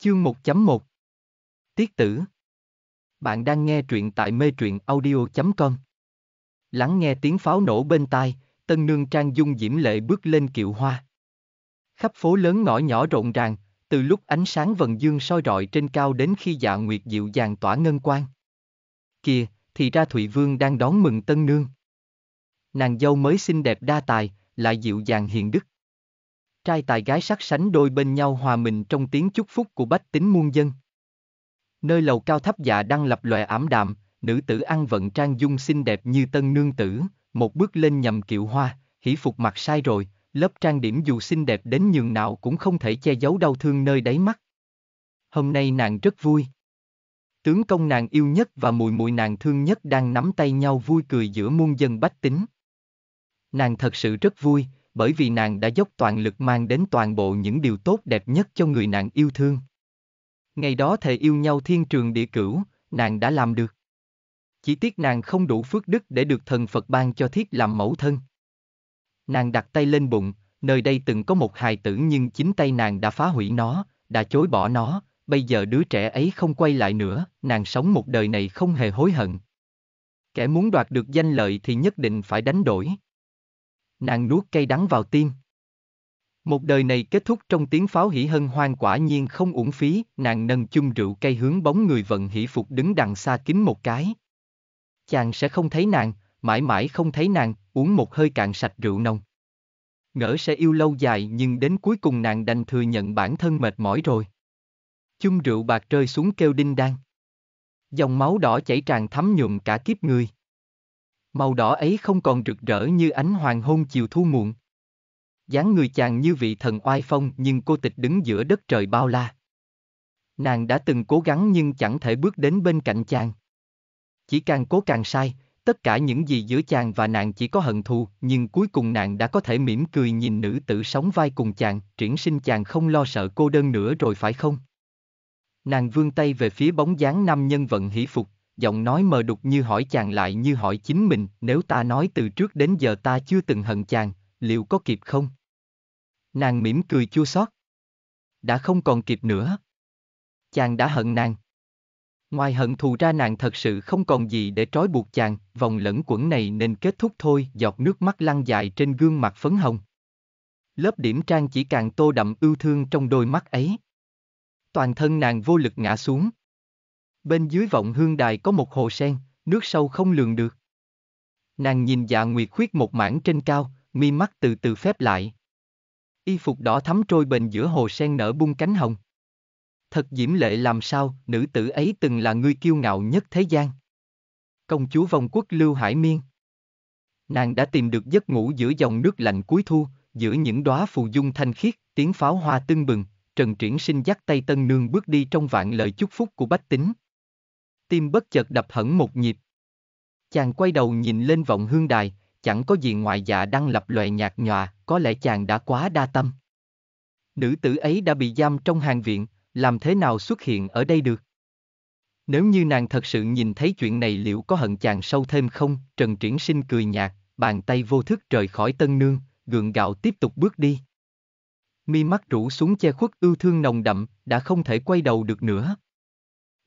Chương 1.1 Tiết tử Bạn đang nghe truyện tại mê truyện audio.com Lắng nghe tiếng pháo nổ bên tai, tân nương trang dung diễm lệ bước lên kiệu hoa. Khắp phố lớn ngõ nhỏ rộn ràng, từ lúc ánh sáng vần dương soi rọi trên cao đến khi dạ nguyệt dịu dàng tỏa ngân quang. Kìa, thì ra Thụy Vương đang đón mừng tân nương. Nàng dâu mới xinh đẹp đa tài, lại dịu dàng hiền đức. Trai tài gái sắc sánh đôi bên nhau hòa mình trong tiếng chúc phúc của bách tính muôn dân. Nơi lầu cao thấp dạ đang lập lòe ảm đạm, nữ tử ăn vận trang dung xinh đẹp như tân nương tử, một bước lên nhầm kiệu hoa, hỉ phục mặt sai rồi, lớp trang điểm dù xinh đẹp đến nhường nào cũng không thể che giấu đau thương nơi đáy mắt. Hôm nay nàng rất vui. Tướng công nàng yêu nhất và mùi mùi nàng thương nhất đang nắm tay nhau vui cười giữa muôn dân bách tính. Nàng thật sự rất vui, bởi vì nàng đã dốc toàn lực mang đến toàn bộ những điều tốt đẹp nhất cho người nàng yêu thương. Ngày đó thề yêu nhau thiên trường địa cửu, nàng đã làm được. Chỉ tiếc nàng không đủ phước đức để được thần Phật ban cho thiết làm mẫu thân. Nàng đặt tay lên bụng, nơi đây từng có một hài tử nhưng chính tay nàng đã phá hủy nó, đã chối bỏ nó, bây giờ đứa trẻ ấy không quay lại nữa, nàng sống một đời này không hề hối hận. Kẻ muốn đoạt được danh lợi thì nhất định phải đánh đổi. Nàng nuốt cây đắng vào tim. Một đời này kết thúc trong tiếng pháo hỉ hân hoang quả nhiên không uổng phí, nàng nâng chung rượu cây hướng bóng người vận hỉ phục đứng đằng xa kính một cái. Chàng sẽ không thấy nàng, mãi mãi không thấy nàng, uống một hơi cạn sạch rượu nồng. Ngỡ sẽ yêu lâu dài nhưng đến cuối cùng nàng đành thừa nhận bản thân mệt mỏi rồi. Chung rượu bạc rơi xuống kêu đinh đan. Dòng máu đỏ chảy tràn thấm nhuộm cả kiếp người. Màu đỏ ấy không còn rực rỡ như ánh hoàng hôn chiều thu muộn. dáng người chàng như vị thần oai phong nhưng cô tịch đứng giữa đất trời bao la. Nàng đã từng cố gắng nhưng chẳng thể bước đến bên cạnh chàng. Chỉ càng cố càng sai, tất cả những gì giữa chàng và nàng chỉ có hận thù, nhưng cuối cùng nàng đã có thể mỉm cười nhìn nữ tử sống vai cùng chàng, triển sinh chàng không lo sợ cô đơn nữa rồi phải không? Nàng vươn tay về phía bóng dáng nam nhân vận hỷ phục, giọng nói mờ đục như hỏi chàng lại như hỏi chính mình, nếu ta nói từ trước đến giờ ta chưa từng hận chàng, liệu có kịp không? Nàng mỉm cười chua xót. Đã không còn kịp nữa. Chàng đã hận nàng. Ngoài hận thù ra nàng thật sự không còn gì để trói buộc chàng, vòng lẫn quẩn này nên kết thúc thôi, giọt nước mắt lăn dài trên gương mặt phấn hồng. Lớp điểm trang chỉ càng tô đậm ưu thương trong đôi mắt ấy. Toàn thân nàng vô lực ngã xuống. Bên dưới vọng hương đài có một hồ sen, nước sâu không lường được. Nàng nhìn dạ nguyệt khuyết một mảng trên cao, mi mắt từ từ phép lại. Y phục đỏ thắm trôi bền giữa hồ sen nở bung cánh hồng. Thật diễm lệ làm sao, nữ tử ấy từng là người kiêu ngạo nhất thế gian. Công chúa vong quốc Lưu Hải Miên. Nàng đã tìm được giấc ngủ giữa dòng nước lạnh cuối thu, giữa những đóa phù dung thanh khiết, tiếng pháo hoa tưng bừng, Trần Triển Sinh dắt tay Tân Nương bước đi trong vạn lời chúc phúc của bách tính tim bất chợt đập hẳn một nhịp. Chàng quay đầu nhìn lên vọng hương đài, chẳng có gì ngoài dạ đang lập lòe nhạt nhòa, có lẽ chàng đã quá đa tâm. Nữ tử ấy đã bị giam trong hàng viện, làm thế nào xuất hiện ở đây được? Nếu như nàng thật sự nhìn thấy chuyện này liệu có hận chàng sâu thêm không? Trần Triển Sinh cười nhạt, bàn tay vô thức rời khỏi tân nương, gượng gạo tiếp tục bước đi. Mi mắt rũ xuống che khuất ưu thương nồng đậm, đã không thể quay đầu được nữa.